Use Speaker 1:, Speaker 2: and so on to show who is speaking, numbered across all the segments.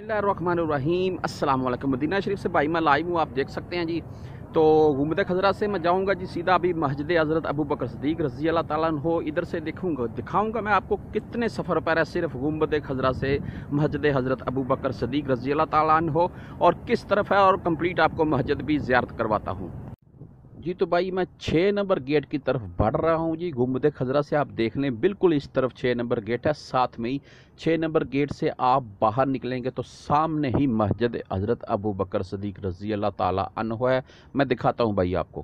Speaker 1: اللہ الرحمن الرحیم السلام علیکم مدینہ شریف سے بھائی میں لائیو ہوں آپ دیکھ سکتے ہیں جی تو گمبِ خزرہ سے میں جاؤں گا جی سیدھا ابھی مسجد حضرت ابو بکر صدیق رضی اللہ تعالیٰ عنہ ادھر سے دیکھوں گا دکھاؤں گا میں آپ کو کتنے سفر پر ہے صرف گمبِ خزرہ سے مسجد حضرت ابو بکر صدیق رضی اللہ تعالیٰ عنہ اور کس طرف ہے اور کمپلیٹ آپ کو مسجد بھی زیارت کرواتا ہوں جی تو بھائی میں چھ نمبر گیٹ کی طرف بڑھ رہا ہوں جی گمبد خزرہ سے آپ دیکھ لیں بالکل اس طرف چھ نمبر گیٹ ہے ساتھ میں ہی چھ نمبر گیٹ سے آپ باہر نکلیں گے تو سامنے ہی مسجد حضرت ابو بکر صدیق رضی اللہ تعالیٰ عنہ ہے میں دکھاتا ہوں بھائی آپ کو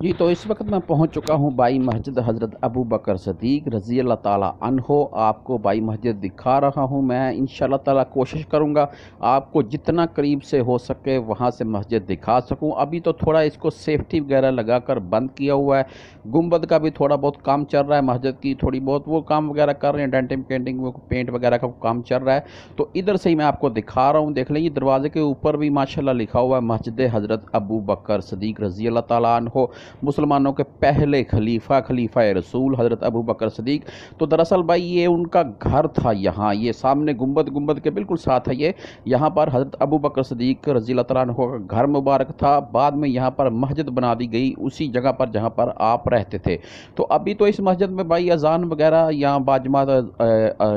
Speaker 1: جی تو اس وقت میں پہنچ چکا ہوں بائی مسجد حضرت ابو بکر صدیق رضی اللہ تعالیٰ عنہ آپ کو بائی مسجد دکھا رہا ہوں میں ان شاء اللہ تعالیٰ کوشش کروں گا آپ کو جتنا قریب سے ہو سکے وہاں سے مسجد دکھا سکوں ابھی تو تھوڑا اس کو سیفٹی وغیرہ لگا کر بند کیا ہوا ہے گنبد کا بھی تھوڑا بہت کام چل رہا ہے مسجد کی تھوڑی بہت وہ کام وغیرہ کر رہے ہیں ڈینٹنگ پینٹنگ وہ پینٹ وغیرہ کا کام چل رہا ہے تو ادھر سے ہی میں آپ کو دکھا رہا ہوں دیکھ لیں یہ دروازے کے اوپر بھی ماشاء لکھا ہوا ہے مسجد حضرت ابو بکر صدیق رضی اللہ تعالیٰ عنہ مسلمانوں کے پہلے خلیفہ خلیفہ رسول حضرت ابو بکر صدیق تو دراصل بھائی یہ ان کا گھر تھا یہاں یہ سامنے گنبد گمبد کے بالکل ساتھ ہے یہ یہاں پر حضرت ابو بکر صدیق رضی اللہ عنہ کا گھر مبارک تھا بعد میں یہاں پر مسجد بنا دی گئی اسی جگہ پر جہاں پر آپ رہتے تھے تو ابھی تو اس مسجد میں بھائی اذان وغیرہ یہاں باجمات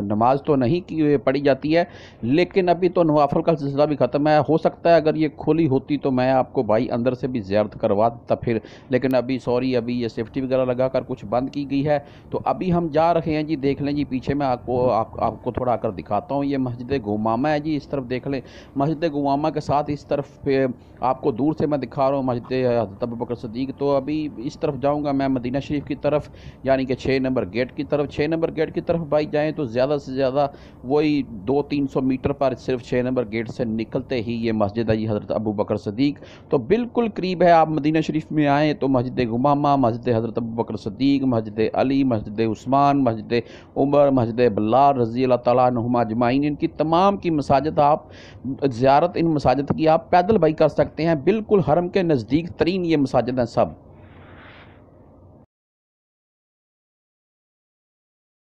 Speaker 1: نماز تو نہیں کی پڑھی جاتی ہے لیکن ابھی تو نوافل کا سلسلہ بھی ختم ہے ہو سکتا ہے اگر یہ کھلی ہوتی تو میں آپ کو بھائی اندر سے بھی زیارت کروا دیتا پھر لیکن لیکن ابھی سوری ابھی یہ سیفٹی وغیرہ لگا کر کچھ بند کی گئی ہے تو ابھی ہم جا رہے ہیں جی دیکھ لیں جی پیچھے میں آپ کو آپ کو تھوڑا آ کر دکھاتا ہوں یہ مسجد گمامہ ہے جی اس طرف دیکھ لیں مسجد گماما کے ساتھ اس طرف پہ آپ کو دور سے میں دکھا رہا ہوں مسجد حضرت ابو بکر صدیق تو ابھی اس طرف جاؤں گا میں مدینہ شریف کی طرف یعنی کہ چھ نمبر گیٹ کی طرف چھ نمبر گیٹ کی طرف بھائی جائیں تو زیادہ سے زیادہ وہی دو تین سو میٹر پر صرف چھ نمبر گیٹ سے نکلتے ہی یہ مسجد ہے جی حضرت ابو بکر صدیق تو بالکل قریب ہے آپ مدینہ شریف میں آئیں تو مسجد غمامہ مسجد حضرت بکر صدیق مسجد علی مسجد عثمان مسجد عمر مسجد بلار رضی اللہ تعالیٰ نما جمعین ان کی تمام کی مساجد آپ زیارت ان مساجد کی آپ پیدل بھائی کر سکتے ہیں بالکل حرم کے نزدیک ترین یہ مساجد ہیں سب